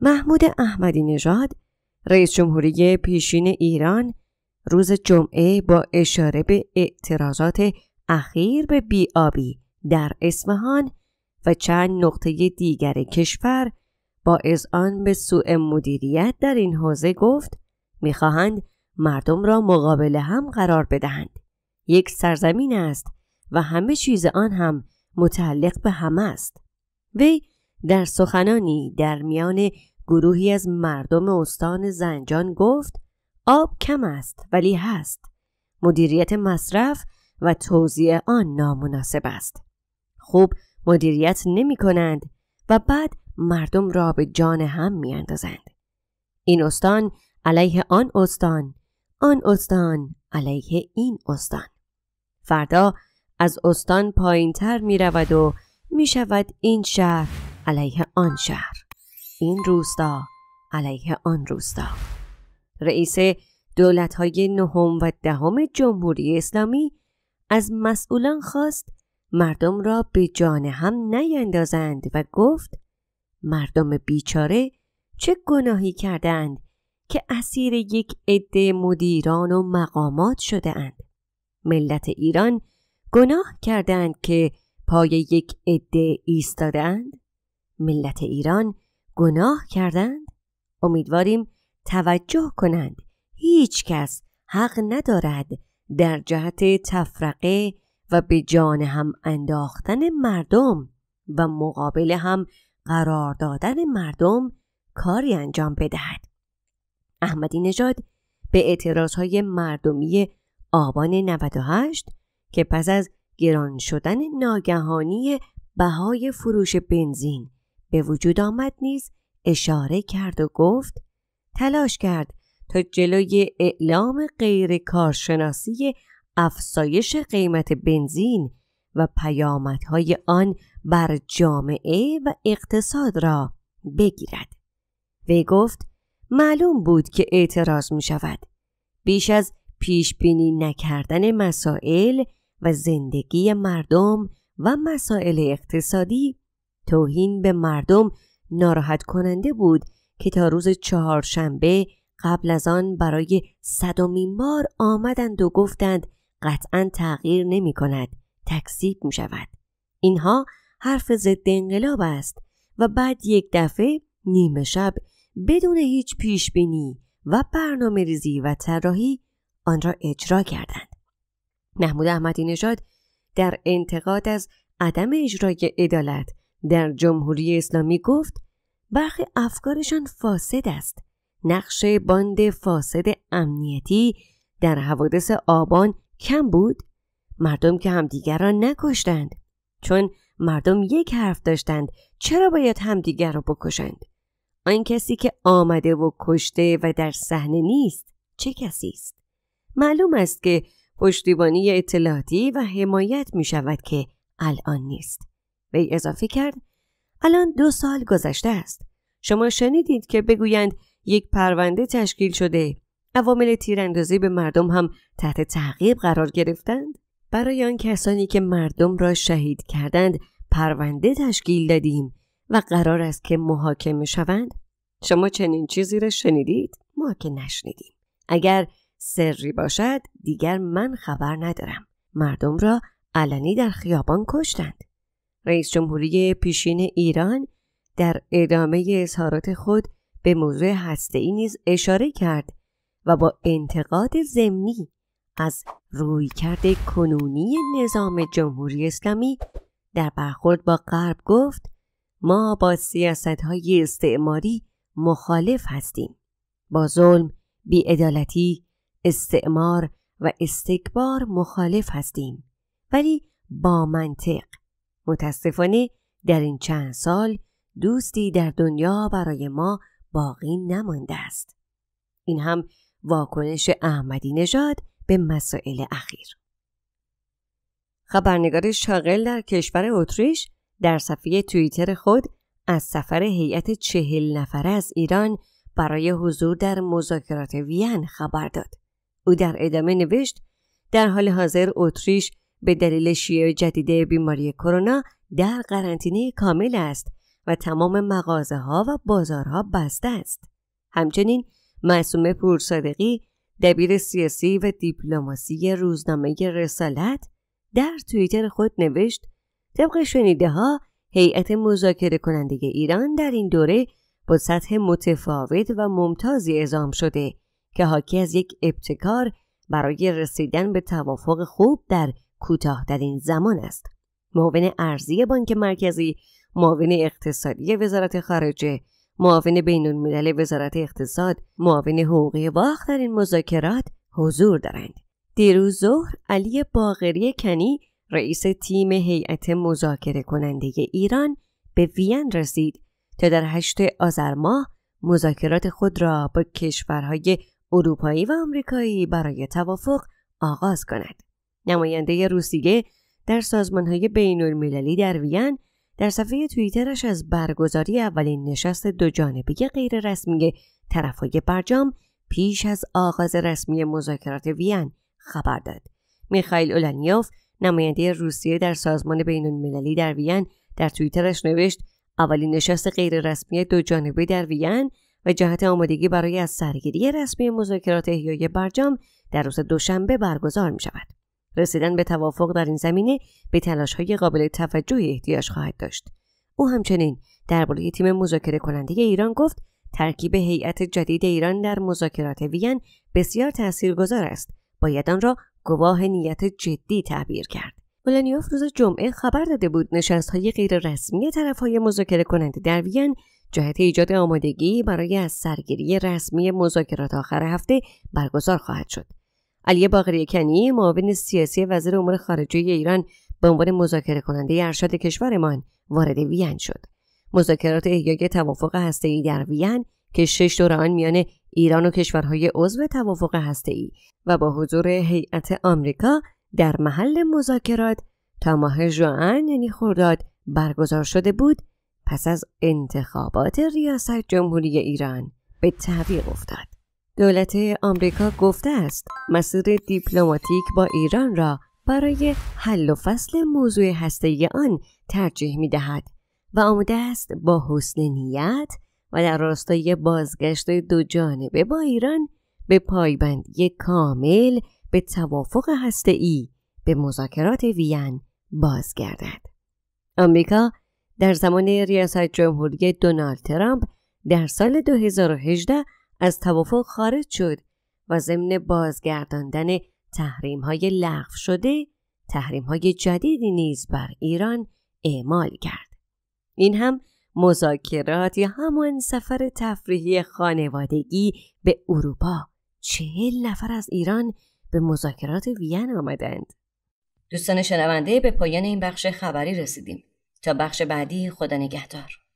محمود احمدی نژاد رئیس جمهوری پیشین ایران روز جمعه با اشاره به اعتراضات اخیر به بیابی در اصفهان و چند نقطه دیگر کشور با آن به سوء مدیریت در این حوزه گفت میخواهند مردم را مقابل هم قرار بدهند یک سرزمین است و همه چیز آن هم متعلق به همه است وی در سخنانی در میان گروهی از مردم استان زنجان گفت آب کم است ولی هست. مدیریت مصرف و توزیع آن نامناسب است. خوب مدیریت نمی کنند و بعد مردم را به جان هم می اندازند. این استان علیه آن استان، آن استان علیه این استان. فردا از استان پایین تر می رود و می شود این شهر علیه آن شهر. این روستا علیه آن روستا رئیس دولت های نهم و دهم جمهوری اسلامی از مسئولان خواست مردم را به جان هم نیندازند و گفت مردم بیچاره چه گناهی کردند که اسیر یک عده مدیران و مقامات شده اند. ملت ایران گناه کردند که پای یک عده ایستادند. ملت ایران گناه کردند؟ امیدواریم توجه کنند هیچ کس حق ندارد در جهت تفرقه و به جان هم انداختن مردم و مقابل هم قرار دادن مردم کاری انجام بدهد. احمدی نژاد به اعتراضهای مردمی آبان 98 که پس از گران شدن ناگهانی بهای فروش بنزین به وجود آمد نیز اشاره کرد و گفت تلاش کرد تا جلوی اعلام غیر کارشناسی افزایش قیمت بنزین و پیامدهای آن بر جامعه و اقتصاد را بگیرد وی گفت معلوم بود که اعتراض می شود بیش از پیش بینی نکردن مسائل و زندگی مردم و مسائل اقتصادی توهین به مردم ناراحت کننده بود که تا روز چهارشنبه قبل از آن برای و میمار آمدند و گفتند قطعا تغییر نمی کند تکذیب می شود اینها حرف ضد انقلاب است و بعد یک دفعه نیمه شب بدون هیچ پیش بینی و برنامه ریزی و طراحی آن را اجرا کردند محمود احمدی نژاد در انتقاد از عدم اجرای عدالت در جمهوری اسلامی گفت برخی افکارشان فاسد است نقش باند فاسد امنیتی در حوادث آبان کم بود مردم که همدیگر را نکشتند چون مردم یک حرف داشتند چرا باید همدیگر را بکشند آن کسی که آمده و کشته و در صحنه نیست چه کسی است معلوم است که پشتیبانی اطلاعاتی و حمایت می شود که الان نیست وی اضافه کرد الان دو سال گذشته است شما شنیدید که بگویند یک پرونده تشکیل شده عوامل تیراندازی به مردم هم تحت تعقیب قرار گرفتند برای آن کسانی که مردم را شهید کردند پرونده تشکیل دادیم و قرار است که محاکمه شوند شما چنین چیزی را شنیدید ما که نشنیدیم اگر سری باشد دیگر من خبر ندارم مردم را علنی در خیابان کشتند رئیس جمهوری پیشین ایران در ادامه اظهارات خود به موضوع هسته ای نیز اشاره کرد و با انتقاد ضمنی از رویکرد کنونی نظام جمهوری اسلامی در برخورد با غرب گفت ما با سیاست های استعماری مخالف هستیم با ظلم بیعدالتی استعمار و استکبار مخالف هستیم ولی با منطق متاسفانه در این چند سال دوستی در دنیا برای ما باقی نمانده است. این هم واکنش احمدی نژاد به مسائل اخیر. خبرنگار شاغل در کشور اتریش در صفحه توییتر خود از سفر هیئت چهل نفره از ایران برای حضور در مذاکرات وین خبر داد. او در ادامه نوشت در حال حاضر اتریش به دلیل شیوع جدید بیماری کرونا در قرنطینه کامل است و تمام مغازه ها و بازارها بسته است. همچنین معصومه پورصادقی دبیر سیاسی و دیپلماسی روزنامه رسالت در توییتر خود نوشت طبق شنیده ها هیئت مذاکره کننده ایران در این دوره با سطح متفاوت و ممتازی اعزام شده که حاکی از یک ابتکار برای رسیدن به توافق خوب در کوتاه در این زمان است معاون ارزی بانک مرکزی معاون اقتصادی وزارت خارجه معاون بین وزارت اقتصاد معاون حقوقی واخ در این مذاکرات حضور دارند دیروز ظهر علی باغری کنی رئیس تیم هیئت مذاکره کننده ایران به وین رسید تا در هشت آذر ماه مذاکرات خود را با کشورهای اروپایی و آمریکایی برای توافق آغاز کند نماینده روسیه در سازمان های بین المللی در وین در صفحه توییترش از برگزاری اولین نشست دو جانبه غیر رسمی طرفای برجام پیش از آغاز رسمی مذاکرات وین خبر داد. میخائیل اولانیوف نماینده روسیه در سازمان بین المللی در وین در توییترش نوشت اولین نشست رسمی دو جانبه در وین و جهت آمادگی برای از سرگیری رسمی مذاکرات احیای برجام در روز دوشنبه برگزار می شود. رسیدن به توافق در این زمینه به های قابل توجهی احتیاج خواهد داشت او همچنین درباره تیم مذاکره کننده ایران گفت ترکیب هیئت جدید ایران در مذاکرات وین بسیار تاثیرگذار است باید آن را گواه نیت جدی تعبیر کرد ولنیوف روز جمعه خبر داده بود رسمی طرف های مذاکره کننده در وین جهت ایجاد آمادگی برای از سرگیری رسمی مذاکرات آخر هفته برگزار خواهد شد علی کنی، معاون سیاسی وزیر امور خارجه ایران به عنوان مذاکره کننده ارشد کشورمان وارد وین شد. مذاکرات احیای توافق ای در وین که شش دور آن میان ایران و کشورهای عضو توافق ای و با حضور هیئت آمریکا در محل مذاکرات تا ماه ژوئن یعنی خرداد برگزار شده بود پس از انتخابات ریاست جمهوری ایران به تعویق افتاد دولت آمریکا گفته است مسیر دیپلماتیک با ایران را برای حل و فصل موضوع هسته آن ترجیح می دهد و آمده است با حسن نیت و در راستای بازگشت دو جانبه با ایران به پایبندی کامل به توافق هسته ای به مذاکرات وین بازگردد. آمریکا در زمان ریاست جمهوری دونالد ترامپ در سال 2018 از توافق خارج شد و ضمن بازگرداندن تحریم های لغو شده تحریم های جدیدی نیز بر ایران اعمال کرد. این هم مذاکرات یا همان سفر تفریحی خانوادگی به اروپا چهل نفر از ایران به مذاکرات وین آمدند. دوستان شنونده به پایان این بخش خبری رسیدیم. تا بخش بعدی خدا نگهدار.